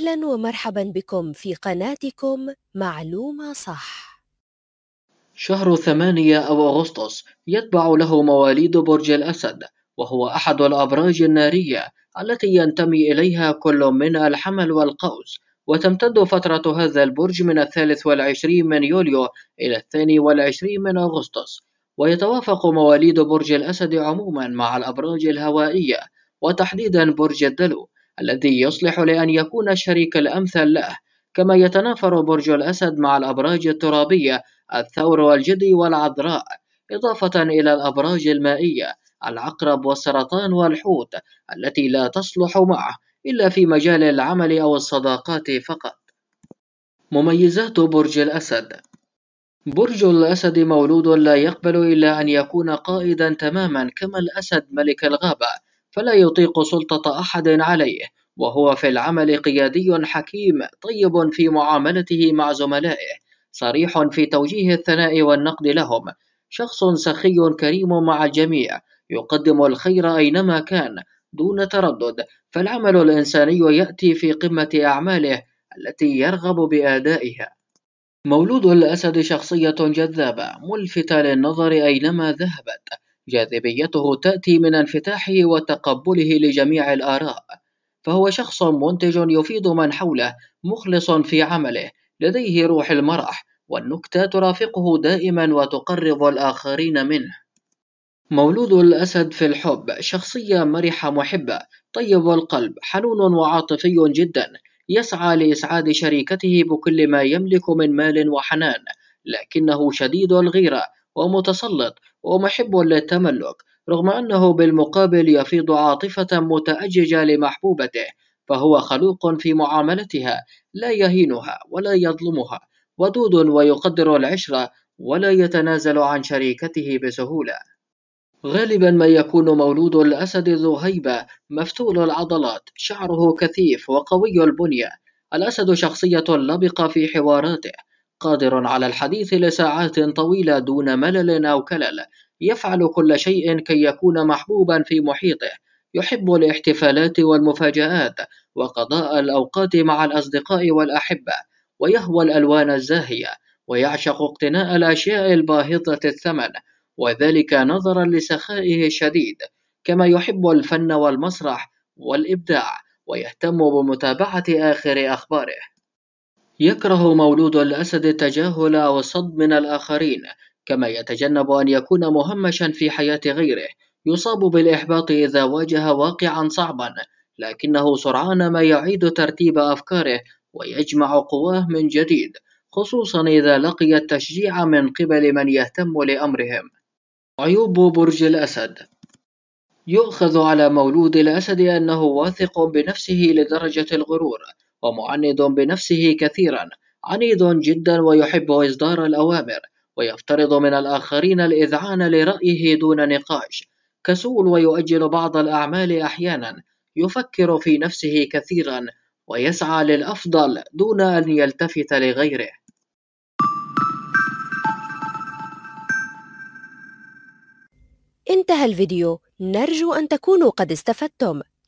أهلا ومرحبا بكم في قناتكم معلومة صح شهر ثمانية أو أغسطس يتبع له مواليد برج الأسد وهو أحد الأبراج النارية التي ينتمي إليها كل من الحمل والقوس وتمتد فترة هذا البرج من الثالث والعشرين من يوليو إلى الثاني والعشرين من أغسطس ويتوافق مواليد برج الأسد عموما مع الأبراج الهوائية وتحديدا برج الدلو الذي يصلح لأن يكون الشريك الأمثل له كما يتنافر برج الأسد مع الأبراج الترابية الثور والجدي والعذراء إضافة إلى الأبراج المائية العقرب والسرطان والحوت التي لا تصلح معه إلا في مجال العمل أو الصداقات فقط مميزات برج الأسد برج الأسد مولود لا يقبل إلا أن يكون قائدا تماما كما الأسد ملك الغابة فلا يطيق سلطة أحد عليه وهو في العمل قيادي حكيم طيب في معاملته مع زملائه صريح في توجيه الثناء والنقد لهم شخص سخي كريم مع الجميع يقدم الخير أينما كان دون تردد فالعمل الإنساني يأتي في قمة أعماله التي يرغب بأدائها مولود الأسد شخصية جذابة ملفتة للنظر أينما ذهبت جاذبيته تأتي من انفتاحه وتقبله لجميع الآراء فهو شخص منتج يفيد من حوله مخلص في عمله لديه روح المرح والنكتة ترافقه دائما وتقرب الآخرين منه مولود الأسد في الحب شخصية مرحة محبة طيب القلب حنون وعاطفي جدا يسعى لإسعاد شريكته بكل ما يملك من مال وحنان لكنه شديد الغيرة ومتسلط ومحب للتملك رغم أنه بالمقابل يفيض عاطفة متأججة لمحبوبته فهو خلوق في معاملتها لا يهينها ولا يظلمها ودود ويقدر العشرة ولا يتنازل عن شريكته بسهولة غالبا ما يكون مولود الأسد ذو هيبة مفتول العضلات شعره كثيف وقوي البنية الأسد شخصية لبقة في حواراته قادر على الحديث لساعات طويلة دون ملل أو كلل يفعل كل شيء كي يكون محبوبا في محيطه يحب الاحتفالات والمفاجآت وقضاء الأوقات مع الأصدقاء والأحبة ويهوى الألوان الزاهية ويعشق اقتناء الأشياء الباهظة الثمن وذلك نظرا لسخائه الشديد كما يحب الفن والمسرح والإبداع ويهتم بمتابعة آخر أخباره يكره مولود الأسد التجاهل الصد من الآخرين كما يتجنب أن يكون مهمشا في حياة غيره يصاب بالإحباط إذا واجه واقعا صعبا لكنه سرعان ما يعيد ترتيب أفكاره ويجمع قواه من جديد خصوصا إذا لقي التشجيع من قبل من يهتم لأمرهم عيوب برج الأسد يؤخذ على مولود الأسد أنه واثق بنفسه لدرجة الغرور ومعند بنفسه كثيرا عنيد جدا ويحب إصدار الأوامر ويفترض من الآخرين الإذعان لرأيه دون نقاش كسول ويؤجل بعض الأعمال أحيانا يفكر في نفسه كثيرا ويسعى للأفضل دون أن يلتفت لغيره انتهى الفيديو نرجو أن تكونوا قد استفدتم